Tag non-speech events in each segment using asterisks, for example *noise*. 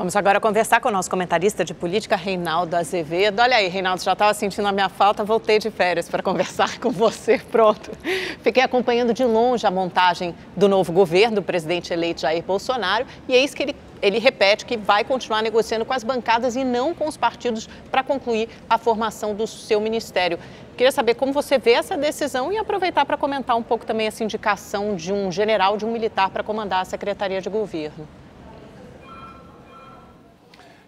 Vamos agora conversar com o nosso comentarista de política, Reinaldo Azevedo. Olha aí, Reinaldo, já estava sentindo a minha falta, voltei de férias para conversar com você. *laughs* Pronto. Fiquei acompanhando de longe a montagem do novo governo do presidente eleito Jair Bolsonaro e eis que ele ele repete que vai continuar negociando com as bancadas e não com os partidos para concluir a formação do seu ministério. Queria saber como você vê essa decisão e aproveitar para comentar um pouco também essa indicação de um general, de um militar para comandar a Secretaria de Governo.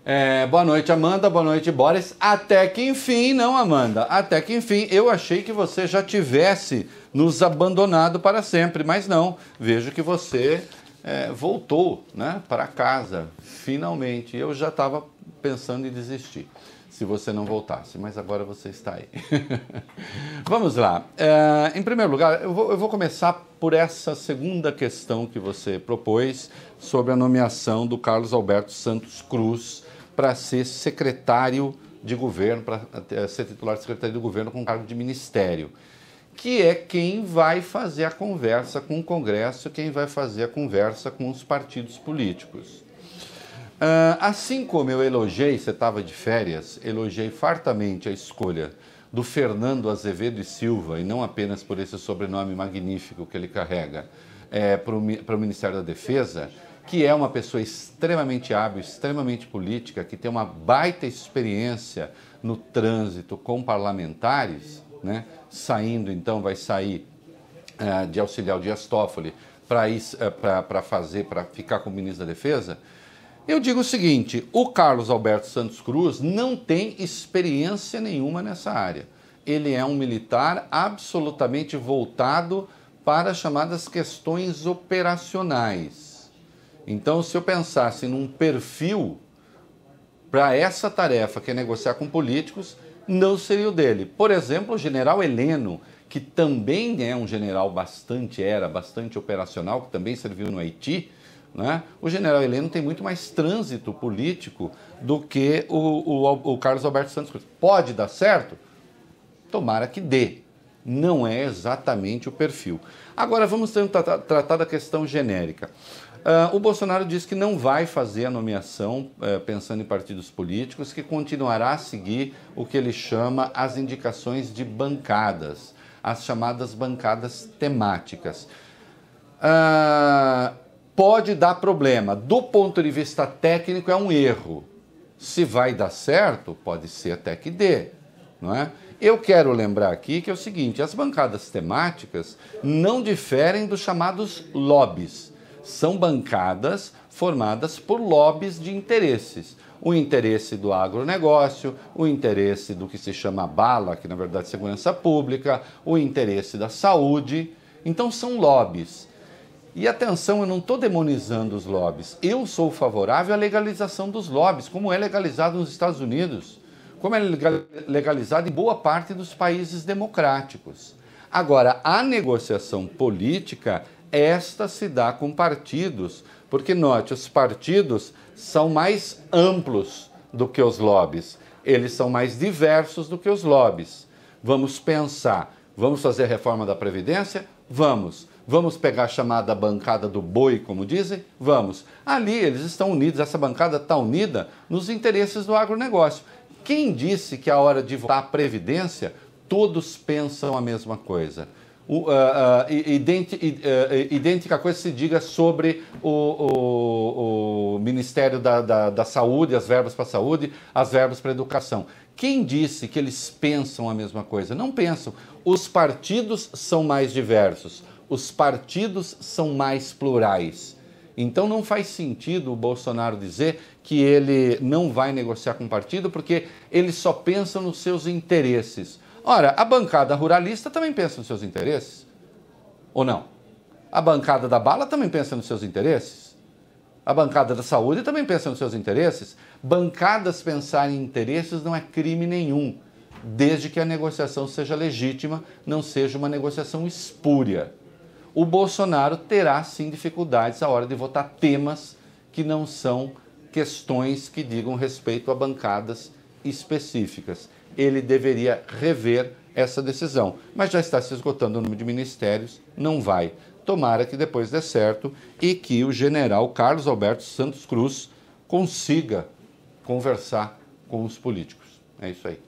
É, boa noite, Amanda. Boa noite, Boris. Até que enfim, não, Amanda. Até que enfim, eu achei que você já tivesse nos abandonado para sempre, mas não. Vejo que você é, voltou né, para casa, finalmente. Eu já estava pensando em desistir se você não voltasse, mas agora você está aí. *laughs* Vamos lá. É, em primeiro lugar, eu vou, eu vou, começar por essa segunda questão que você propôs sobre a nomeação do Carlos Alberto Santos Cruz para ser secretário de governo, para é, ser titular de secretaria de governo com cargo de ministério, que é quem vai fazer a conversa com o Congresso, quem vai fazer a conversa com os partidos políticos. Uh, assim como eu elogiei, você estava de férias, elogiei fartamente a escolha do Fernando Azevedo e Silva, e não apenas por esse sobrenome magnífico que ele carrega, é, para o Ministério da Defesa, que é uma pessoa extremamente hábil, extremamente política, que tem uma baita experiência no trânsito com parlamentares, né? saindo então, vai sair uh, de auxiliar de Astófoli para uh, é, fazer, para ficar com o ministro da Defesa. Eu digo o seguinte: o Carlos Alberto Santos Cruz não tem experiência nenhuma nessa área. Ele é um militar absolutamente voltado para as chamadas questões operacionais. Então, se eu pensasse num perfil para essa tarefa, que é negociar com políticos, não seria o dele. Por exemplo, o general Heleno, que também é um general bastante era, bastante operacional, que também serviu no Haiti né? O general Heleno tem muito mais trânsito político do que o, o, o Carlos Alberto Santos Cruz. Pode dar certo? Tomara que dê. Não é exatamente o perfil. Agora vamos tratar da questão genérica. Uh, o Bolsonaro diz que não vai fazer a nomeação uh, pensando em partidos políticos, que continuará a seguir o que ele chama as indicações de bancadas, as chamadas bancadas temáticas. Uh, pode dar problema. Do ponto de vista técnico, é um erro. Se vai dar certo, pode ser até que dê. Não é? Eu quero lembrar aqui que é o seguinte: as bancadas temáticas não diferem dos chamados lobbies. São bancadas formadas por lobbies de interesses. O interesse do agronegócio, o interesse do que se chama bala, que na verdade é segurança pública, o interesse da saúde. Então são lobbies. E atenção, eu não estou demonizando os lobbies. Eu sou favorável à legalização dos lobbies, como é legalizado nos Estados Unidos, como é legalizado em boa parte dos países democráticos. Agora, a negociação política, esta se dá com partidos, porque note, os partidos são mais amplos do que os lobbies, eles são mais diversos do que os lobbies. Vamos pensar Vamos fazer a reforma da Previdência? Vamos. Vamos pegar a chamada bancada do boi, como dizem? Vamos. Ali eles estão unidos, essa bancada está unida nos interesses do agronegócio. Quem disse que a hora de votar a Previdência todos pensam a mesma coisa? uh, uh, idêntica coisa se diga sobre o, o, o Ministério da, da, da Saúde, as verbas para a saúde, as verbas para a educação. Quem disse que eles pensam a mesma coisa? Não pensam. Os partidos são mais diversos, os partidos são mais plurais. Então não faz sentido o Bolsonaro dizer que ele não vai negociar com o partido, porque ele só pensa nos seus interesses. Ora, a bancada ruralista também pensa nos seus interesses, ou não? A bancada da bala também pensa nos seus interesses. A bancada da saúde também pensa nos seus interesses. Bancadas pensarem em interesses não é crime nenhum, desde que a negociação seja legítima, não seja uma negociação espúria. O Bolsonaro terá sim dificuldades a hora de votar temas que não são questões que digam respeito a bancadas específicas ele deveria rever essa decisão. Mas já está se esgotando o número de ministérios, não vai. Tomara que depois dê certo e que o general Carlos Alberto Santos Cruz consiga conversar com os políticos. É isso aí.